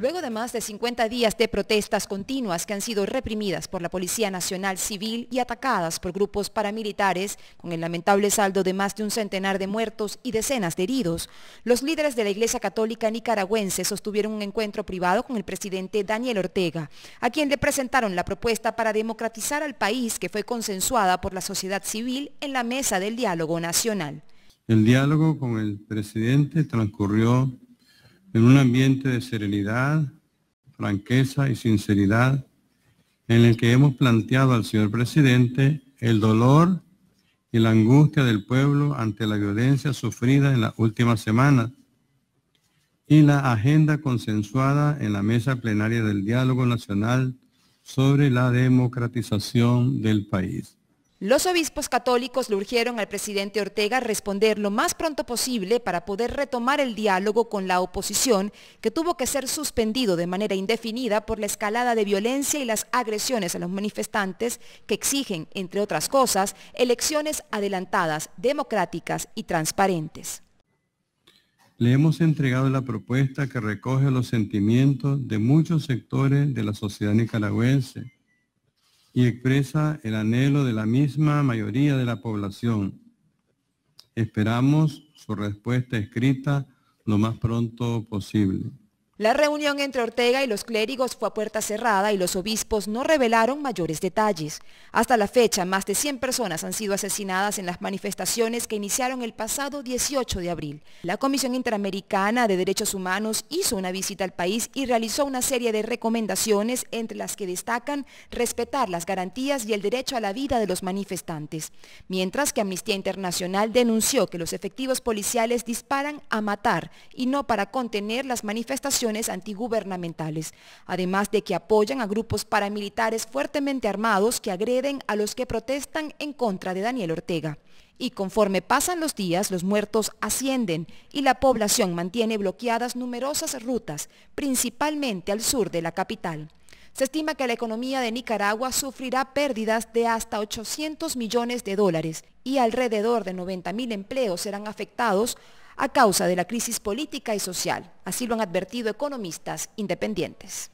Luego de más de 50 días de protestas continuas que han sido reprimidas por la Policía Nacional Civil y atacadas por grupos paramilitares, con el lamentable saldo de más de un centenar de muertos y decenas de heridos, los líderes de la Iglesia Católica nicaragüense sostuvieron un encuentro privado con el presidente Daniel Ortega, a quien le presentaron la propuesta para democratizar al país que fue consensuada por la sociedad civil en la Mesa del Diálogo Nacional. El diálogo con el presidente transcurrió en un ambiente de serenidad, franqueza y sinceridad en el que hemos planteado al señor presidente el dolor y la angustia del pueblo ante la violencia sufrida en las últimas semanas y la agenda consensuada en la mesa plenaria del diálogo nacional sobre la democratización del país. Los obispos católicos le urgieron al presidente Ortega responder lo más pronto posible para poder retomar el diálogo con la oposición, que tuvo que ser suspendido de manera indefinida por la escalada de violencia y las agresiones a los manifestantes que exigen, entre otras cosas, elecciones adelantadas, democráticas y transparentes. Le hemos entregado la propuesta que recoge los sentimientos de muchos sectores de la sociedad nicaragüense y expresa el anhelo de la misma mayoría de la población. Esperamos su respuesta escrita lo más pronto posible. La reunión entre Ortega y los clérigos fue a puerta cerrada y los obispos no revelaron mayores detalles. Hasta la fecha, más de 100 personas han sido asesinadas en las manifestaciones que iniciaron el pasado 18 de abril. La Comisión Interamericana de Derechos Humanos hizo una visita al país y realizó una serie de recomendaciones entre las que destacan respetar las garantías y el derecho a la vida de los manifestantes, mientras que Amnistía Internacional denunció que los efectivos policiales disparan a matar y no para contener las manifestaciones antigubernamentales, además de que apoyan a grupos paramilitares fuertemente armados que agreden a los que protestan en contra de Daniel Ortega. Y conforme pasan los días, los muertos ascienden y la población mantiene bloqueadas numerosas rutas, principalmente al sur de la capital. Se estima que la economía de Nicaragua sufrirá pérdidas de hasta 800 millones de dólares y alrededor de 90 mil empleos serán afectados a causa de la crisis política y social. Así lo han advertido economistas independientes.